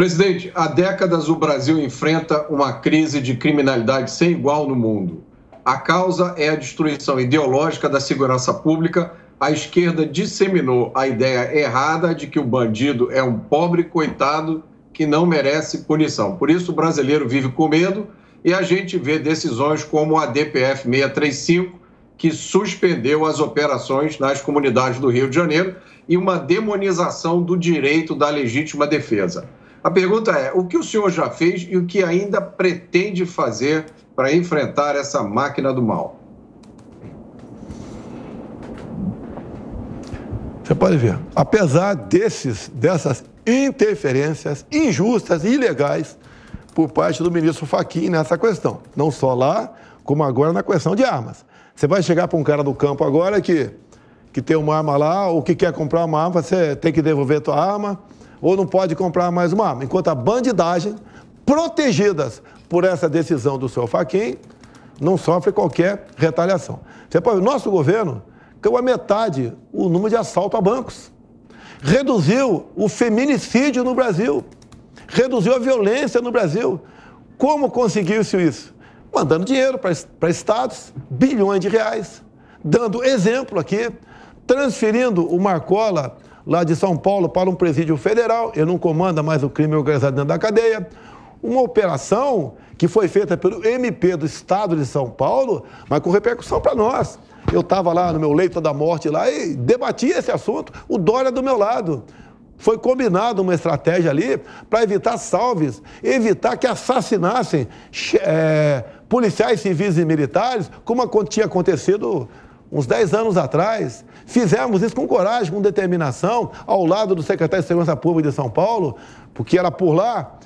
Presidente, há décadas o Brasil enfrenta uma crise de criminalidade sem igual no mundo. A causa é a destruição ideológica da segurança pública. A esquerda disseminou a ideia errada de que o bandido é um pobre coitado que não merece punição. Por isso, o brasileiro vive com medo e a gente vê decisões como a DPF 635, que suspendeu as operações nas comunidades do Rio de Janeiro e uma demonização do direito da legítima defesa. A pergunta é: o que o senhor já fez e o que ainda pretende fazer para enfrentar essa máquina do mal? Você pode ver, apesar desses, dessas interferências injustas e ilegais por parte do ministro Fachin nessa questão, não só lá, como agora na questão de armas. Você vai chegar para um cara do campo agora que, que tem uma arma lá, ou que quer comprar uma arma, você tem que devolver a tua arma, ou não pode comprar mais uma arma. Enquanto a bandidagem, protegidas por essa decisão do seu Faquim, não sofre qualquer retaliação. Você pode, o nosso governo caiu a metade o número de assalto a bancos. Reduziu o feminicídio no Brasil. Reduziu a violência no Brasil. Como conseguiu-se isso? Mandando dinheiro para estados, bilhões de reais. Dando exemplo aqui, transferindo o Marcola lá de São Paulo para um presídio federal. Ele não comanda mais o crime organizado dentro da cadeia. Uma operação que foi feita pelo MP do Estado de São Paulo, mas com repercussão para nós. Eu estava lá no meu leito da morte lá e debatia esse assunto, o Dória do meu lado. Foi combinado uma estratégia ali para evitar salves, evitar que assassinassem é, policiais civis e militares, como tinha acontecido uns 10 anos atrás, fizemos isso com coragem, com determinação, ao lado do secretário de Segurança Pública de São Paulo, porque era por lá,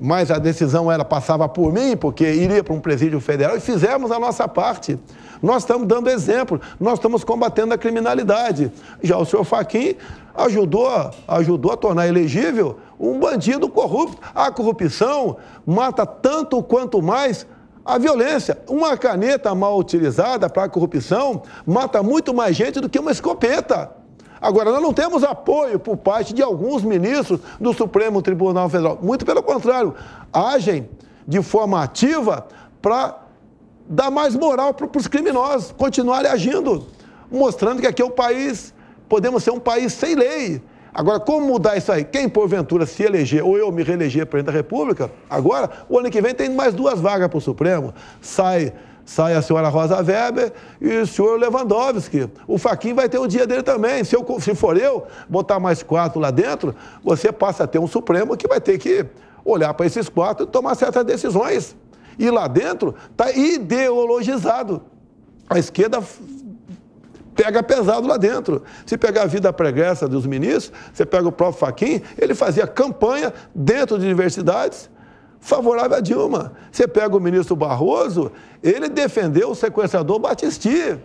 mas a decisão era passava por mim, porque iria para um presídio federal, e fizemos a nossa parte. Nós estamos dando exemplo, nós estamos combatendo a criminalidade. Já o senhor Faquim ajudou, ajudou a tornar elegível um bandido corrupto. A corrupção mata tanto quanto mais a violência, uma caneta mal utilizada para a corrupção, mata muito mais gente do que uma escopeta. Agora, nós não temos apoio por parte de alguns ministros do Supremo Tribunal Federal. Muito pelo contrário, agem de forma ativa para dar mais moral para os criminosos continuarem agindo, mostrando que aqui é o país, podemos ser um país sem lei, Agora, como mudar isso aí? Quem, porventura, se eleger ou eu me reeleger presidente da República, agora, o ano que vem tem mais duas vagas para o Supremo. Sai, sai a senhora Rosa Weber e o senhor Lewandowski. O Faquin vai ter o dia dele também. Se, eu, se for eu botar mais quatro lá dentro, você passa a ter um Supremo que vai ter que olhar para esses quatro e tomar certas decisões. E lá dentro está ideologizado. A esquerda pega pesado lá dentro. Se pegar a vida pregressa dos ministros, você pega o próprio Faquim, ele fazia campanha dentro de universidades favorável a Dilma. Você pega o ministro Barroso, ele defendeu o sequestrador Batisti.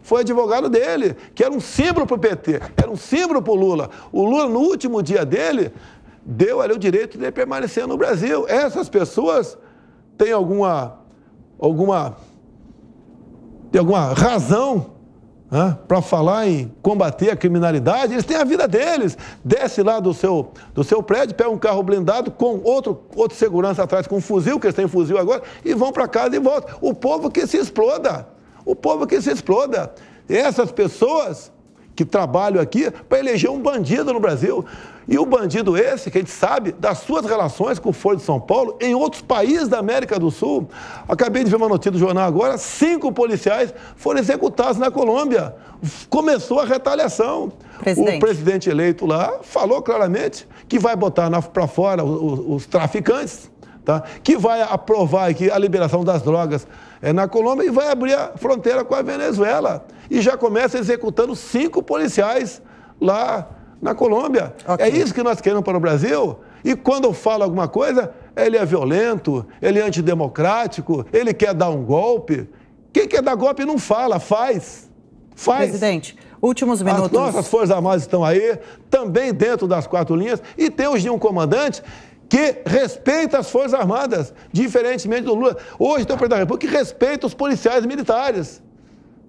Foi advogado dele, que era um símbolo para o PT, era um símbolo para o Lula. O Lula, no último dia dele, deu ali o direito de permanecer no Brasil. Essas pessoas têm alguma, alguma, têm alguma razão para falar em combater a criminalidade, eles têm a vida deles. Desce lá do seu, do seu prédio, pega um carro blindado com outro, outro segurança atrás com um fuzil, que eles têm fuzil agora, e vão para casa e voltam. O povo que se exploda. O povo que se exploda. essas pessoas que trabalham aqui para eleger um bandido no Brasil. E o bandido esse, que a gente sabe das suas relações com o Foro de São Paulo em outros países da América do Sul. Acabei de ver uma notícia do jornal agora: cinco policiais foram executados na Colômbia. Começou a retaliação. Presidente. O presidente eleito lá falou claramente que vai botar para fora os, os traficantes tá? que vai aprovar aqui a liberação das drogas é, na Colômbia e vai abrir a fronteira com a Venezuela. E já começa executando cinco policiais lá na Colômbia. Okay. É isso que nós queremos para o Brasil? E quando eu falo alguma coisa, ele é violento, ele é antidemocrático, ele quer dar um golpe. Quem quer dar golpe não fala, faz. Faz. Presidente, últimos minutos. As nossas Forças Armadas estão aí, também dentro das quatro linhas, e temos de um comandante que respeita as Forças Armadas, diferentemente do Lula. Hoje tem então, um presidente da República que respeita os policiais militares.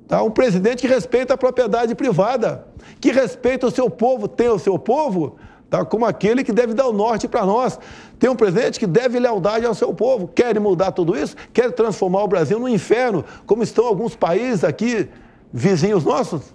Tá? Um presidente que respeita a propriedade privada, que respeita o seu povo, tem o seu povo, tá? como aquele que deve dar o norte para nós. Tem um presidente que deve lealdade ao seu povo. Quer mudar tudo isso? Quer transformar o Brasil num inferno, como estão alguns países aqui, vizinhos nossos?